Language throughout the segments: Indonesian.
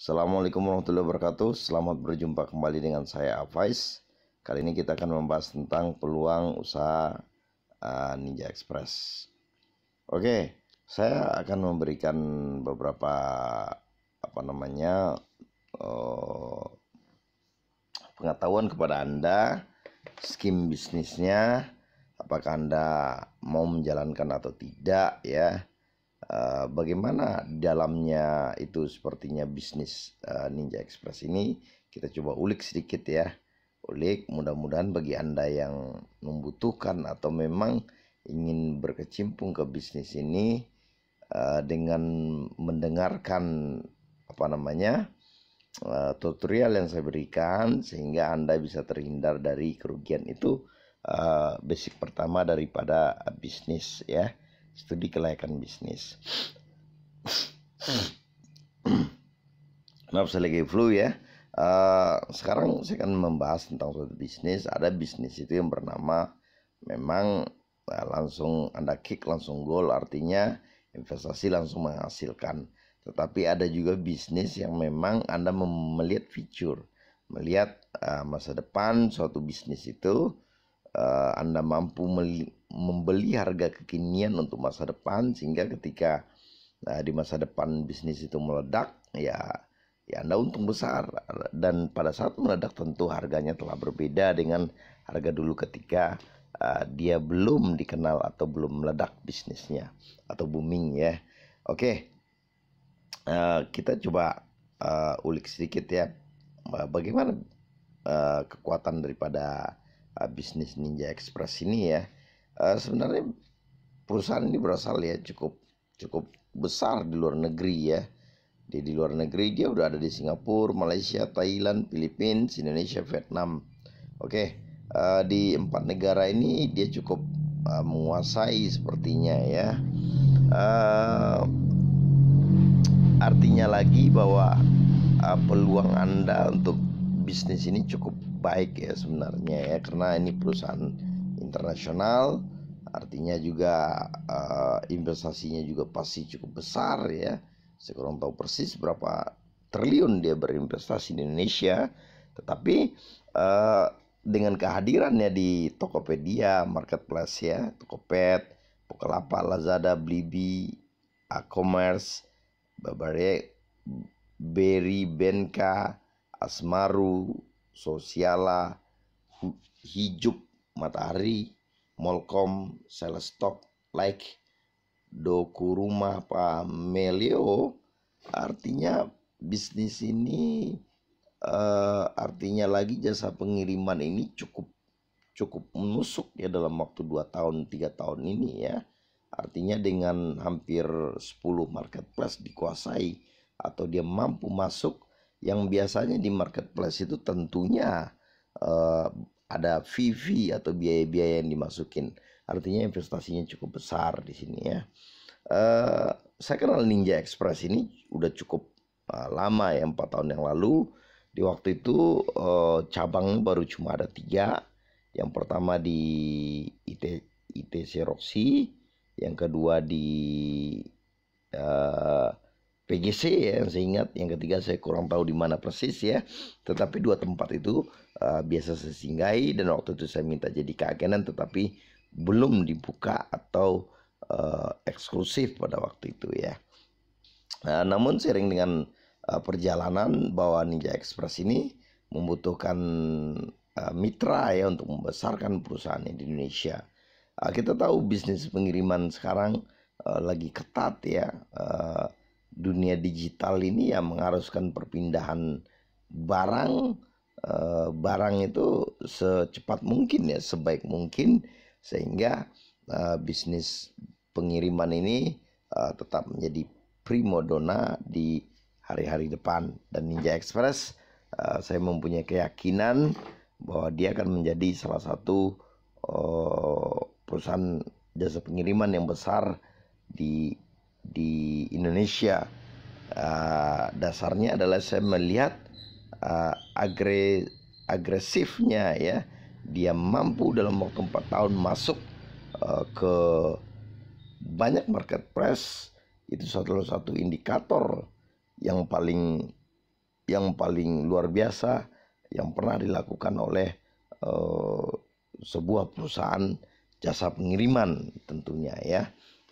Assalamualaikum warahmatullahi wabarakatuh. Selamat berjumpa kembali dengan saya Avais. Kali ini kita akan membahas tentang peluang usaha uh, Ninja Express. Oke, saya akan memberikan beberapa apa namanya uh, pengetahuan kepada anda, skim bisnisnya, apakah anda mau menjalankan atau tidak ya Eh, bagaimana dalamnya itu sepertinya bisnis uh, Ninja Express ini kita coba ulik sedikit ya ulik mudah-mudahan bagi anda yang membutuhkan atau memang ingin berkecimpung ke bisnis ini uh, dengan mendengarkan apa namanya uh, tutorial yang saya berikan sehingga anda bisa terhindar dari kerugian itu uh, basic pertama daripada bisnis ya studi kelayakan bisnis maaf saya lagi flu ya uh, sekarang saya akan membahas tentang suatu bisnis ada bisnis itu yang bernama memang uh, langsung anda kick langsung goal artinya investasi langsung menghasilkan tetapi ada juga bisnis yang memang anda melihat fitur melihat uh, masa depan suatu bisnis itu uh, Anda mampu membeli harga kekinian untuk masa depan sehingga ketika uh, di masa depan bisnis itu meledak ya ya Anda untung besar dan pada saat meledak tentu harganya telah berbeda dengan harga dulu ketika uh, dia belum dikenal atau belum meledak bisnisnya atau booming ya. Oke. Okay. Uh, kita coba uh, ulik sedikit ya bagaimana uh, kekuatan daripada uh, bisnis Ninja Express ini ya uh, sebenarnya perusahaan ini berasal ya cukup cukup besar di luar negeri ya di di luar negeri dia udah ada di Singapura Malaysia Thailand Filipina Indonesia Vietnam oke okay. uh, di empat negara ini dia cukup uh, menguasai sepertinya ya uh, artinya lagi bahwa uh, peluang anda untuk bisnis ini cukup baik ya sebenarnya ya karena ini perusahaan internasional artinya juga uh, investasinya juga pasti cukup besar ya saya kurang tahu persis berapa triliun dia berinvestasi di Indonesia tetapi uh, dengan kehadirannya di Tokopedia marketplace ya Tokopet Bukalapak, Lazada Blibi e-commerce Babare Berry Benka Asmaru, Sosiala, Hijuk, Matahari, Molkom, Selestok, Like, Doku rumah, Pamelio. Artinya bisnis ini uh, artinya lagi jasa pengiriman ini cukup cukup menusuk ya dalam waktu 2 tahun tiga tahun ini ya. Artinya dengan hampir 10 marketplace dikuasai atau dia mampu masuk yang biasanya di marketplace itu tentunya uh, ada fee atau biaya-biaya yang dimasukin. Artinya investasinya cukup besar di sini ya. Uh, saya kenal Ninja Express ini udah cukup uh, lama ya, empat tahun yang lalu. Di waktu itu uh, cabang baru cuma ada tiga. Yang pertama di IT, ITC Roxy, yang kedua di Uh, PGC ya yang saya ingat yang ketiga saya kurang tahu di mana persis ya tetapi dua tempat itu uh, biasa saya singgahi dan waktu itu saya minta jadi keagenan tetapi belum dibuka atau uh, eksklusif pada waktu itu ya nah, namun sering dengan uh, perjalanan bahwa Ninja Express ini membutuhkan uh, mitra ya untuk membesarkan perusahaannya di Indonesia uh, kita tahu bisnis pengiriman sekarang uh, lagi ketat ya uh, dunia digital ini ya mengharuskan perpindahan barang eh, barang itu secepat mungkin ya sebaik mungkin sehingga eh, bisnis pengiriman ini eh, tetap menjadi primodona di hari-hari depan dan Ninja Express saya mempunyai keyakinan bahwa dia akan menjadi salah satu perusahaan jasa pengiriman yang besar di di Indonesia uh, dasarnya adalah saya melihat uh, agre agresifnya ya dia mampu dalam waktu empat tahun masuk uh, ke banyak market press itu salah satu indikator yang paling yang paling luar biasa yang pernah dilakukan oleh uh, sebuah perusahaan jasa pengiriman tentunya ya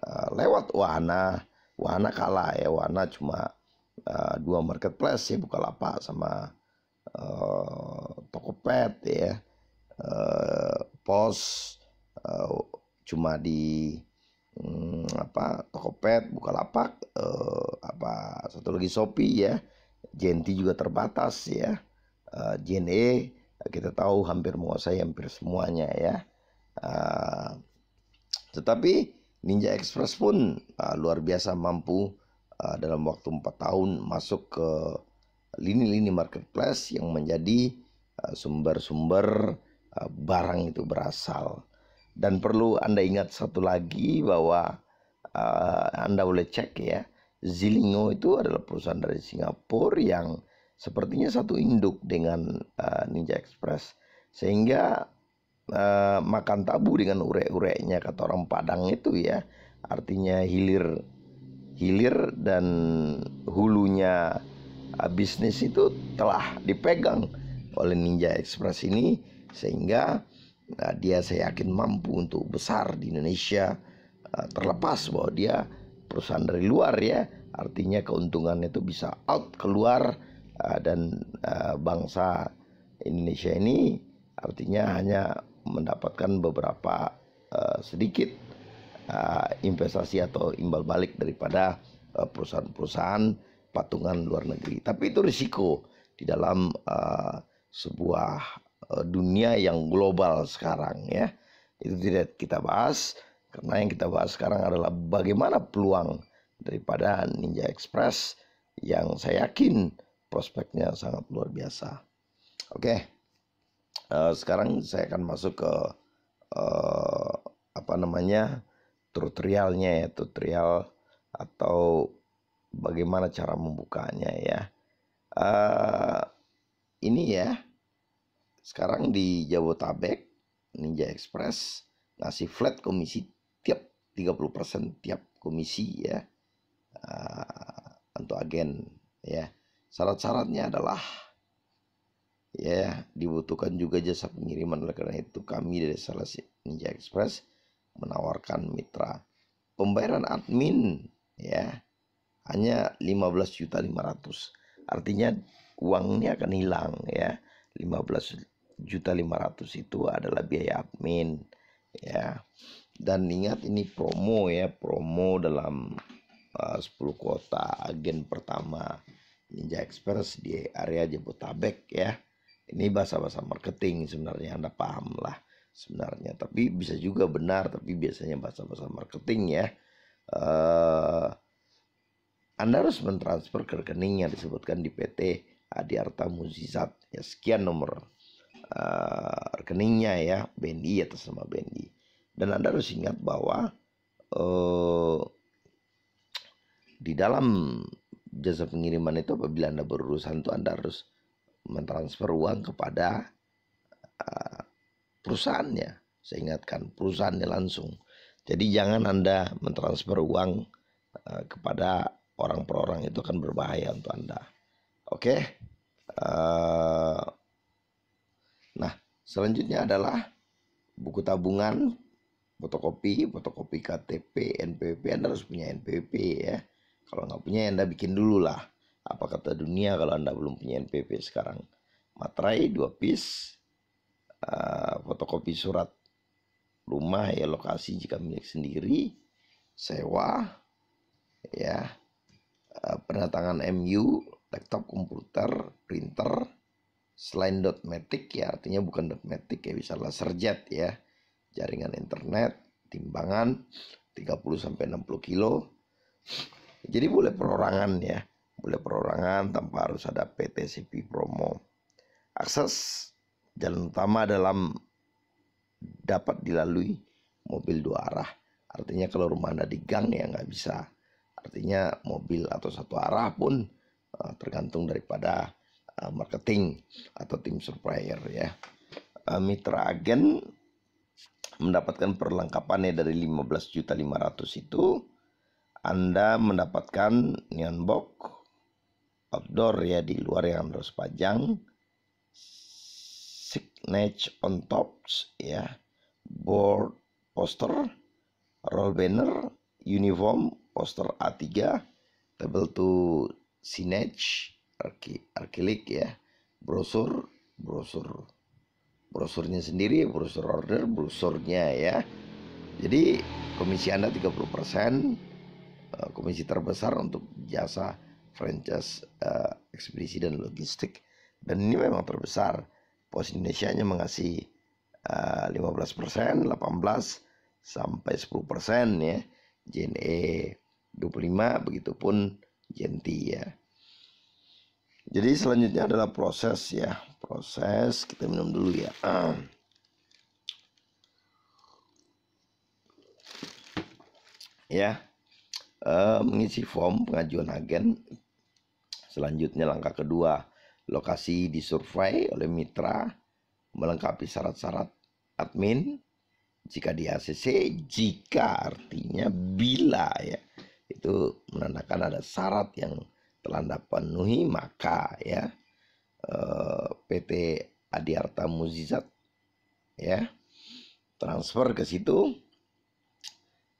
Eh, lewat Wana. Wana kalah ya, Wana cuma uh, dua marketplace ya, Bukalapak sama uh, Tokopet ya. Uh, pos uh, cuma di um, apa Tokopet, Bukalapak, uh, apa satu lagi Shopee ya. JNT juga terbatas ya. Uh, JNE kita tahu hampir menguasai hampir semuanya ya. Uh, tetapi Ninja Express pun uh, luar biasa mampu uh, dalam waktu 4 tahun masuk ke lini-lini marketplace yang menjadi ah, sumber-sumber uh, uh, barang itu berasal. Dan perlu Anda ingat satu lagi bahwa uh, Anda boleh cek ya, Zilingo itu adalah perusahaan dari Singapura yang sepertinya satu induk dengan uh, Ninja Express. Sehingga Eh, makan tabu dengan urek-ureknya kata orang Padang itu ya. Artinya hilir hilir dan hulunya eh, bisnis itu telah dipegang oleh Ninja Express ini sehingga uh, dia saya yakin mampu untuk besar di Indonesia terlepas bahwa dia perusahaan dari luar ya artinya keuntungannya itu bisa out keluar dan bangsa Indonesia ini artinya hanya mendapatkan beberapa uh, sedikit uh, investasi atau imbal balik daripada eh, perusahaan-perusahaan patungan luar negeri. Tapi itu risiko di dalam uh, sebuah uh, dunia yang global sekarang ya. Itu tidak kita bahas karena yang kita bahas sekarang adalah bagaimana peluang daripada Ninja Express yang saya yakin prospeknya sangat luar biasa. Oke. Okay. Eh, sekarang saya akan masuk ke uh, apa namanya tutorialnya ya tutorial atau bagaimana cara membukanya ya uh, ini ya sekarang di Jabotabek Ninja Express ngasih flat komisi tiap 30% tiap komisi ya uh, untuk agen ya syarat-syaratnya adalah ya dibutuhkan juga jasa pengiriman oleh karena itu kami dari salah si Ninja Express menawarkan mitra pembayaran admin ya hanya 15 juta 500 artinya uangnya akan hilang ya 15 juta 500 itu adalah biaya admin ya dan ingat ini promo ya promo dalam eh, uh, 10 kota agen pertama Ninja Express di area Jabotabek ya ini bahasa-bahasa marketing sebenarnya Anda paham lah sebenarnya. Tapi bisa juga benar, tapi biasanya bahasa-bahasa marketing ya. Uh, anda harus mentransfer ke rekening yang disebutkan di PT Adiarta Muzizat. Ya, sekian nomor uh, rekeningnya ya, BNI atas nama BNI. Dan Anda harus ingat bahwa uh, di dalam jasa pengiriman itu apabila Anda berurusan tuh Anda harus mentransfer uang kepada uh, perusahaannya. Saya ingatkan perusahaannya langsung. Jadi jangan Anda mentransfer uang uh, kepada orang per orang itu akan berbahaya untuk Anda. Oke. Okay? Uh, eh, nah, selanjutnya adalah buku tabungan, fotokopi, fotokopi KTP, NPWP. Anda harus punya NPWP ya. Kalau nggak punya ya Anda bikin dulu lah apa kata dunia kalau Anda belum punya NPP sekarang? Materai dua piece, uh, fotokopi surat rumah ya lokasi jika milik sendiri, sewa, ya uh, penatangan MU, laptop komputer, printer, selain dotmatic ya artinya bukan dotmatic ya bisa jet ya jaringan internet, timbangan 30 60 kilo. Jadi boleh perorangan ya boleh perorangan tanpa harus ada PT CP Promo. Akses jalan utama dalam dapat dilalui mobil dua arah. Artinya kalau rumah Anda di gang ya nggak bisa. Artinya mobil atau satu arah pun eh, tergantung daripada eh, marketing atau tim supplier ya. Eh, mitra agen mendapatkan perlengkapannya dari 15.500 itu Anda mendapatkan neon box outdoor ya di luar yang terus panjang signage on tops ya board poster roll banner uniform poster A3 table to signage arkilik ya brosur brosur brosurnya sendiri brosur order brosurnya ya jadi komisi Anda 30% eh, komisi terbesar untuk jasa franchise uh, ekspedisi dan logistik dan ini memang terbesar pos Indonesia nya mengasih uh, 15% 18 sampai 10% ya Gen 25 e begitupun Gen T ya jadi selanjutnya adalah proses ya proses kita minum dulu ya uh. ya Eh, mengisi form pengajuan agen. Selanjutnya langkah kedua, lokasi disurvei oleh mitra melengkapi syarat-syarat admin. Jika di ACC, jika artinya bila ya. Itu menandakan ada syarat yang telah Anda penuhi maka ya eh, PT Adiarta Muzizat ya transfer ke situ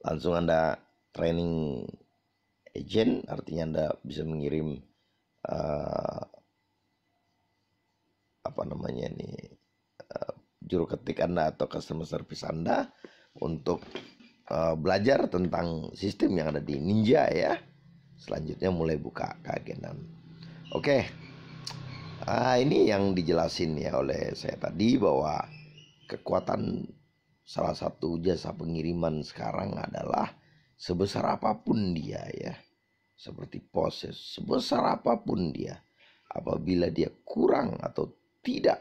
langsung Anda training agent artinya Anda bisa mengirim uh, apa namanya ini uh, juru ketik Anda atau customer service Anda untuk uh, belajar tentang sistem yang ada di Ninja ya. Selanjutnya mulai buka keagenan. Oke. Okay. Uh, ini yang dijelasin ya oleh saya tadi bahwa kekuatan salah satu jasa pengiriman sekarang adalah sebesar apapun dia ya seperti poses sebesar apapun dia apabila dia kurang atau tidak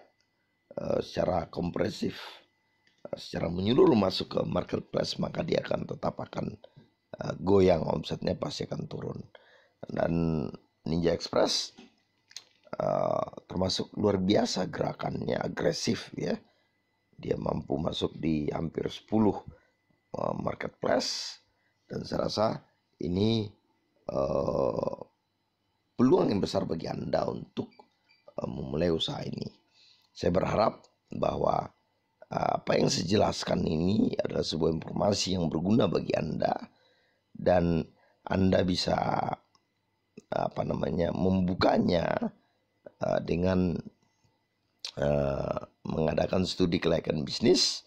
eh, secara kompresif eh, secara menyeluruh masuk ke marketplace maka dia akan tetap akan eh, goyang omsetnya pasti akan turun dan Ninja Express termasuk luar biasa gerakannya agresif ya dia mampu masuk di hampir 10 marketplace dan saya rasa ini uh, peluang yang besar bagi Anda untuk uh, memulai usaha ini. Saya berharap bahwa uh, apa yang saya jelaskan ini adalah sebuah informasi yang berguna bagi Anda dan Anda bisa apa namanya membukanya uh, dengan uh, mengadakan studi kelayakan bisnis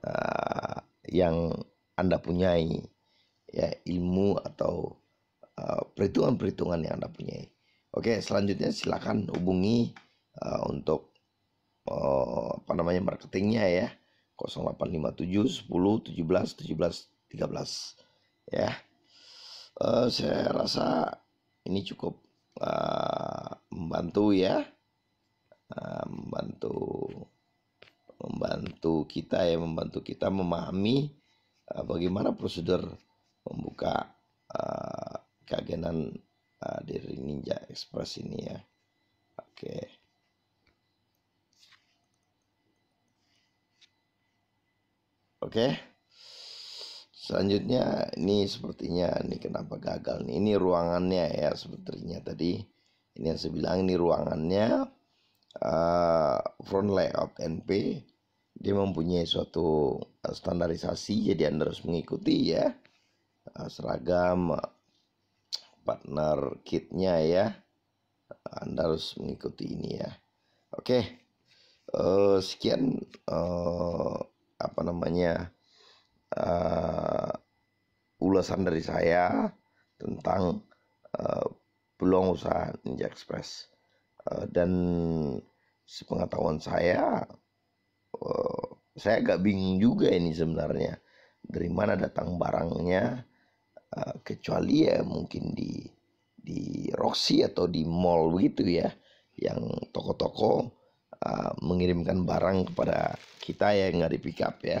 uh, yang Anda punyai ya ilmu atau eh, perhitungan-perhitungan yang Anda punya. Oke, selanjutnya silakan hubungi uh, untuk uh, apa namanya marketingnya ya 0857 10 17 17 13 ya. Uh, saya rasa ini cukup uh, membantu ya. Uh, membantu membantu kita ya membantu kita memahami uh, bagaimana prosedur membuka uh, keagenan uh, eh, dari Ninja Express ini ya. Oke. Okay. Oke. Okay. Selanjutnya ini sepertinya ini kenapa gagal nih. Ini ruangannya ya sepertinya tadi ini yang saya bilang ini ruangannya uh, front layout NP dia mempunyai suatu standarisasi jadi Anda harus mengikuti ya Eh, seragam eh, partner kitnya ya eh, anda harus mengikuti ini ya oke okay. uh, sekian uh, apa namanya uh, ulasan dari saya tentang uh, peluang usaha Ninja Express uh, dan sepengetahuan saya uh, saya agak bingung juga ini sebenarnya dari mana datang barangnya Eh, kecuali ya mungkin di di Roxy atau di mall gitu ya yang toko-toko uh, mengirimkan barang kepada kita ya nggak di pickup up ya